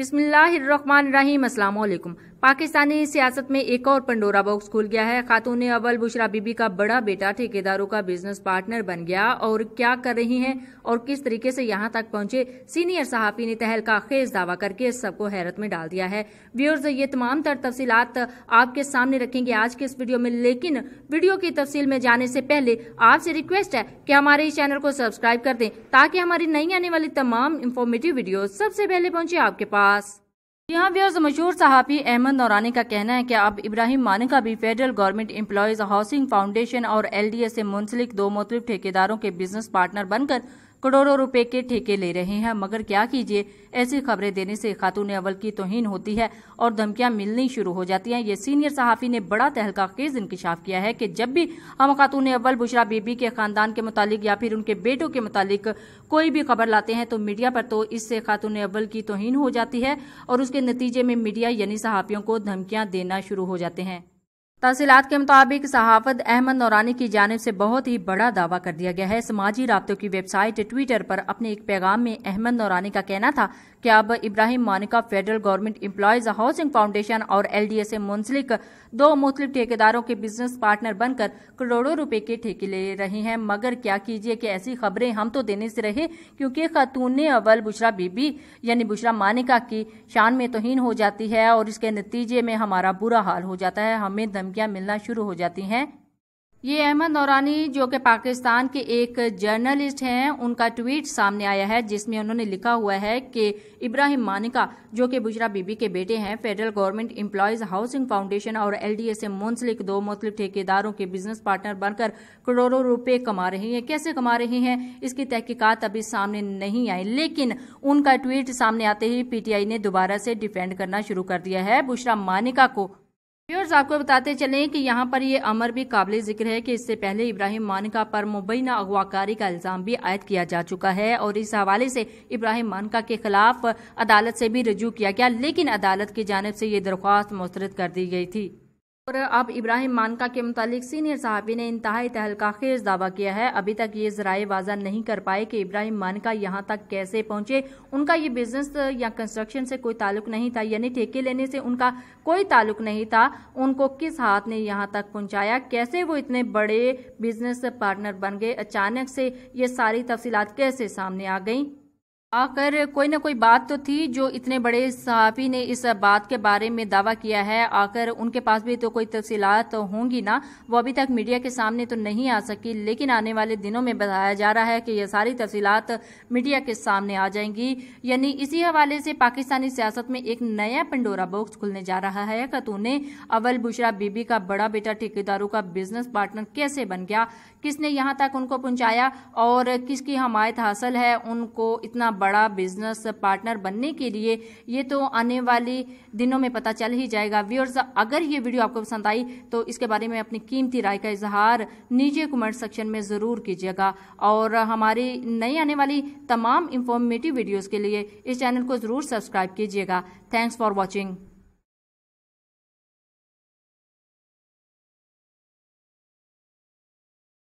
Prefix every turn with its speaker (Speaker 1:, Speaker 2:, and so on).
Speaker 1: बिसमीम् अल्लाम पाकिस्तानी सियासत में एक और पंडोरा बॉक्स खुल गया है खातून अवल बुशरा बीबी का बड़ा बेटा ठेकेदारों का बिजनेस पार्टनर बन गया और क्या कर रही हैं और किस तरीके से यहां तक पहुंचे सीनियर सहाफी ने तहलका खेज दावा करके सबको हैरत में डाल दिया है व्यूअर्स ये तमाम तर तफसीत आपके सामने रखेंगे आज के इस वीडियो में लेकिन वीडियो की तफसील में जाने से पहले आपसे रिक्वेस्ट है कि हमारे इस चैनल को सब्सक्राइब कर दें ताकि हमारी नई आने वाली तमाम इन्फॉर्मेटिव वीडियो सबसे पहले पहुंचे आपके पास यहाँ व्यर्ज मशहूर सहाफ़ी अहमद नौरानी का कहना है कि अब इब्राहिम मानिका भी federal government employees housing foundation और एल डी एस से मुंसलिक दो मुतलिफ ठेकेदारों के बिजनेस पार्टनर बनकर करोड़ों रुपए के ठेके ले रहे हैं मगर क्या कीजिए ऐसी खबरें देने से खातून अवल की तोहन होती है और धमकियां मिलनी शुरू हो जाती हैं ये सीनियर सहाफ़ी ने बड़ा तहलका केस इंकशाफ किया है कि जब भी हम खातून अवल बुशरा बीबी के खानदान के मुतालिक या फिर उनके बेटों के मुतालिक कोई भी खबर लाते हैं तो मीडिया पर तो इससे खातून अवल की तोहन हो जाती है और उसके नतीजे में मीडिया यानी सहाफ़ियों को धमकियाँ देना शुरू हो जाते हैं तहसीलात के मुताबिक सहाफत अहमद नौरानी की जानब से बहुत ही बड़ा दावा कर दिया गया है समाजी रबतों की वेबसाइट ट्विटर पर अपने एक पैगाम में अहमद नौरानी का कहना था कि अब Ibrahim Manika federal government employees housing foundation और एल डी एस से मुंसलिक दो मुख्तलिफ ठेकेदारों के बिजनेस पार्टनर बनकर करोड़ों रुपए के ठेके ले रहे हैं मगर क्या कीजिए कि ऐसी खबरें हम तो देने से रहे क्योंकि खातून अवल बुशरा बीबी यानी बुशरा मानिका की शान में तोहन हो जाती है और इसके नतीजे में हमारा बुरा हाल हो जाता है हमें धमकियां मिलना शुरू हो जाती हैं ये अहमद नौरानी जो कि पाकिस्तान के एक जर्नलिस्ट हैं उनका ट्वीट सामने आया है जिसमें उन्होंने लिखा हुआ है कि इब्राहिम मानिका जो कि बुजरा बीबी के बेटे हैं federal government employees housing foundation और एल डी एस से मुंसलिक दो मुख्तलिफ ठेकेदारों के बिजनेस पार्टनर बनकर करोड़ों रुपए कमा रहे हैं कैसे कमा रहे हैं इसकी तहकीकत अभी सामने नहीं आई लेकिन उनका ट्वीट सामने आते ही पी ने दोबारा से डिफेंड करना शुरू कर दिया है बुशरा मानिका को व्यूअर्स आपको बताते चले कि यहाँ पर ये अमर भी काबिल जिक्र है कि इससे पहले इब्राहिम मानका पर मुबैना अगवाकारी का इल्ज़ाम भी आयद किया जा चुका है और इस हवाले से इब्राहिम मानका के खिलाफ अदालत से भी रजू किया गया लेकिन अदालत की जानब से ये दरख्वास्त मुस्तरद कर दी गई थी और अब इब्राहिम मानका के मुतालिक सीनियर सहाफ़ी ने इंतहाई तहलका खेज दावा किया है अभी तक ये जराए वाजा नहीं कर पाए कि इब्राहिम मानका यहाँ तक कैसे पहुंचे उनका ये बिजनेस या कंस्ट्रक्शन से कोई ताल्लुक नहीं था यानी ठेके लेने से उनका कोई ताल्लुक नहीं था उनको किस हाथ ने यहाँ तक पहुँचाया कैसे वो इतने बड़े बिजनेस पार्टनर बन गए अचानक से ये सारी तफसीत कैसे सामने आ गई आकर कोई ना कोई बात तो थी जो इतने बड़े सहाफ़ी ने इस बात के बारे में दावा किया है आकर उनके पास भी तो कोई तफसीलात तो होंगी ना वो अभी तक मीडिया के सामने तो नहीं आ सकी लेकिन आने वाले दिनों में बताया जा रहा है कि ये सारी तफसीलात मीडिया के सामने आ जाएंगी यानी इसी हवाले से पाकिस्तानी सियासत में एक नया पंडोरा बॉक्स खुलने जा रहा है खतून अवल बुशरा बीबी का बड़ा बेटा ठेकेदारों का बिजनेस पार्टनर कैसे बन गया किसने यहाँ तक उनको पहुँचाया और किसकी हमायत हासिल है उनको इतना बड़ा बिजनेस पार्टनर बनने के लिए ये तो आने वाले दिनों में पता चल ही जाएगा व्यूअर्स अगर ये वीडियो आपको पसंद आई तो इसके बारे में अपनी कीमती राय का इजहार नीचे कमेंट सेक्शन में ज़रूर कीजिएगा और हमारी नई आने वाली तमाम इंफॉर्मेटिव वीडियोज़ के लिए इस चैनल को ज़रूर सब्सक्राइब कीजिएगा थैंक्स फॉर वॉचिंग